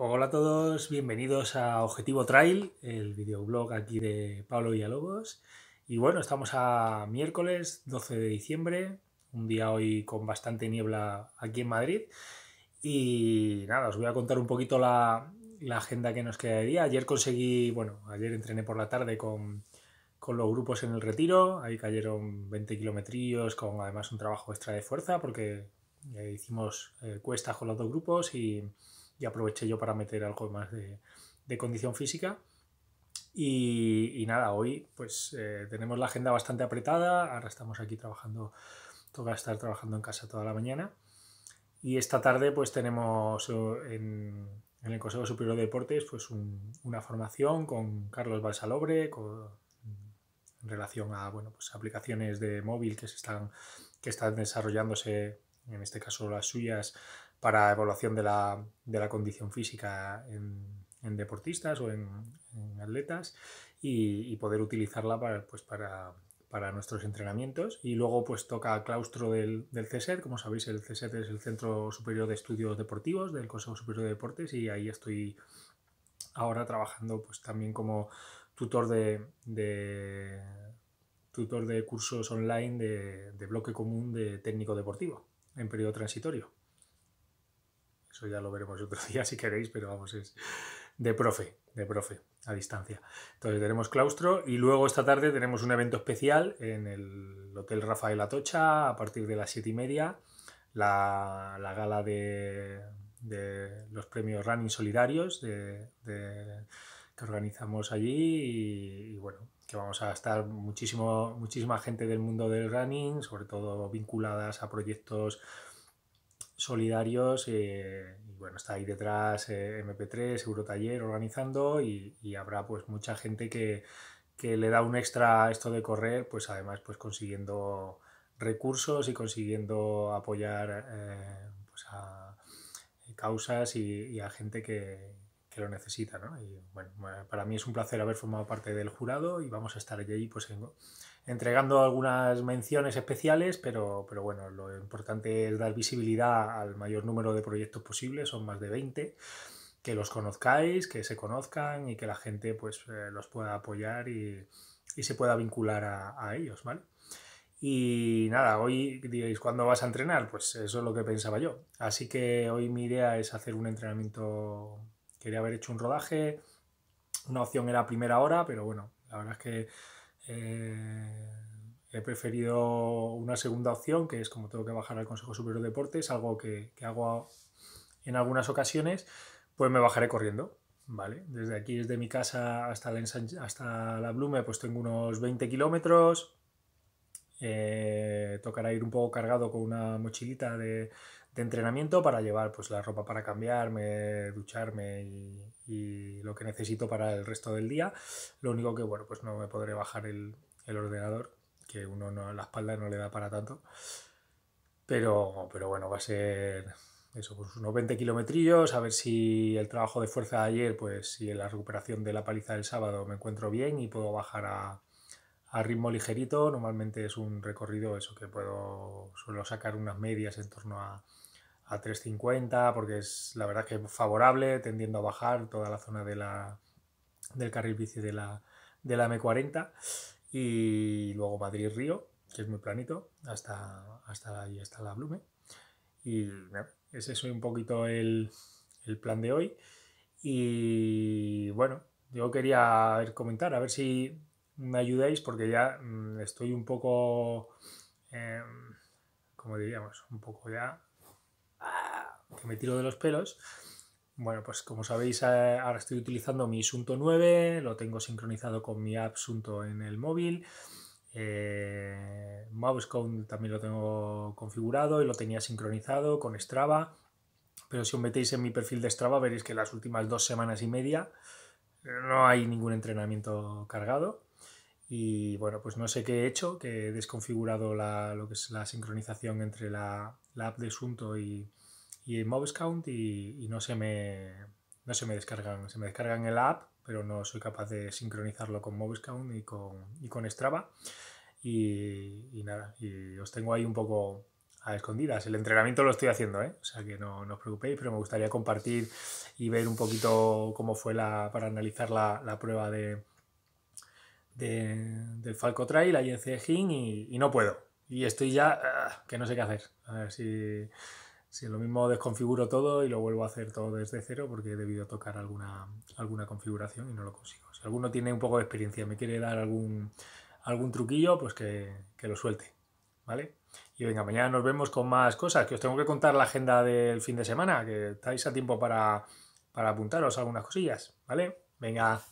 Hola a todos, bienvenidos a Objetivo Trail, el videoblog aquí de Pablo Villalobos. Y bueno, estamos a miércoles 12 de diciembre, un día hoy con bastante niebla aquí en Madrid. Y nada, os voy a contar un poquito la, agenda que nos queda Ayer conseguí, bueno, ayer entrené por la tarde con, con los grupos en el retiro, ahí cayeron 20 kilometrillos con además un trabajo extra de fuerza porque eh, hicimos eh, cuestas con los dos grupos y y aproveché yo para meter algo más de, condición física. Y, nada, hoy pues eh, tenemos la agenda bastante apretada, ahora estamos aquí trabajando, toca estar trabajando en casa toda la mañana. Y esta tarde pues tenemos eh, en, el Consejo Superior de Deportes pues una formación con Carlos Balsalobre en relación a bueno, pues, aplicaciones de móvil que están, que están desarrollándose, en este caso las suyas, para evaluación de la, condición física en, deportistas o en, atletas y, poder utilizarla para, pues para, para, nuestros entrenamientos. Y luego pues toca claustro del, del como sabéis el CSET es el Centro Superior de Estudios Deportivos del Consejo Superior de Deportes y ahí estoy ahora trabajando pues también como tutor de, tutor de cursos online de bloque común de técnico deportivo en periodo transitorio. Eso ya lo veremos otro día si queréis, pero vamos, es de profe, de profe, a distancia. Entonces tenemos claustro y luego esta tarde tenemos un evento especial en el Hotel Rafael Atocha a partir de las siete y media, la, gala de, los premios Running Solidarios que organizamos allí y, bueno, que vamos a estar muchísimo, muchísima gente del mundo del running, sobre todo vinculadas a proyectos solidarios. Eh, y bueno, está ahí detrás eh, MP3, Eurotaller organizando y, habrá pues mucha gente que, que, le da un extra esto de correr, pues además pues consiguiendo recursos y consiguiendo apoyar eh, pues, a causas y, y, a gente que, lo necesita. para mí es un placer haber formado parte del jurado y vamos a estar allí pues, entregando algunas menciones especiales, pero, pero bueno, lo importante es dar visibilidad al mayor número de proyectos posibles, son más de 20 que los conozcáis, que se conozcan y que la gente pues eh, los pueda apoyar y, se pueda vincular a, ellos, Y nada, hoy diréis, ¿cuándo vas a entrenar? Pues eso es lo que pensaba yo. Así que hoy mi idea es hacer un entrenamiento quería haber hecho un rodaje, una opción era primera hora, pero bueno, la verdad es que eh, he preferido una segunda opción, que es como tengo que bajar al Consejo Superior de Deportes, algo que, hago en algunas ocasiones, pues me bajaré corriendo. Vale, desde aquí, desde mi casa hasta hasta la Blume, pues tengo unos 20 kilómetros, eh, tocará ir un poco cargado con una mochilita de, entrenamiento para llevar pues, la ropa para cambiarme, ducharme y, lo que necesito para el resto del día. Lo único que, bueno, pues no me podré bajar el, ordenador, que uno no, la espalda no le da para tanto. Pero, pero bueno, va a ser eso, pues, unos 20 kilometrillos, a ver si el trabajo de fuerza de ayer, pues si en la recuperación de la paliza del sábado me encuentro bien y puedo bajar a, a ritmo ligerito. Normalmente es un recorrido eso que puedo, suelo sacar unas medias en torno a, 3.50 porque es la verdad que es favorable, tendiendo a bajar toda la zona de la, del carril bici de la, de la M40 y luego Madrid-Río, que es muy planito, hasta, hasta ahí está la Blume. Y ese es un poquito el, el plan de hoy. Y bueno, yo quería comentar, a ver si me ayudéis porque ya mm, estoy un poco, eh, como diríamos, un poco ya ah, que me tiro de los pelos. Bueno, pues como sabéis, eh, ahora estoy utilizando mi Sunto 9, lo tengo sincronizado con mi app Sunto en el móvil. Eh, también lo tengo configurado y lo tenía sincronizado con Strava. Pero si os metéis en mi perfil de Strava veréis que las últimas dos semanas y media eh, no hay ningún entrenamiento cargado. Y bueno, pues no sé qué he hecho, que he desconfigurado la, lo que es la sincronización entre la, app de Sunto y, y Moviscount y, no, se me, no se me descargan. Se me descargan en la app, pero no soy capaz de sincronizarlo con Moviscount y con, y con Strava. Y, y, nada, y os tengo ahí un poco a escondidas. El entrenamiento lo estoy haciendo, ¿eh? o sea que no, no, os preocupéis, pero me gustaría compartir y ver un poquito cómo fue la, para analizar la, la prueba de, de, del Falco Trail ahí en Cejín y, no puedo. Y estoy ya ah, que no sé qué hacer. A ver si, lo mismo desconfiguro todo y lo vuelvo a hacer todo desde cero porque he debido tocar alguna, alguna configuración y no lo consigo. Si alguno tiene un poco de experiencia, me quiere dar algún, algún truquillo, pues que, que lo suelte. ¿Vale? Y venga, mañana nos vemos con más cosas, que os tengo que contar la agenda del fin de semana, que estáis a tiempo para, para apuntaros algunas cosillas, ¿vale? Venga,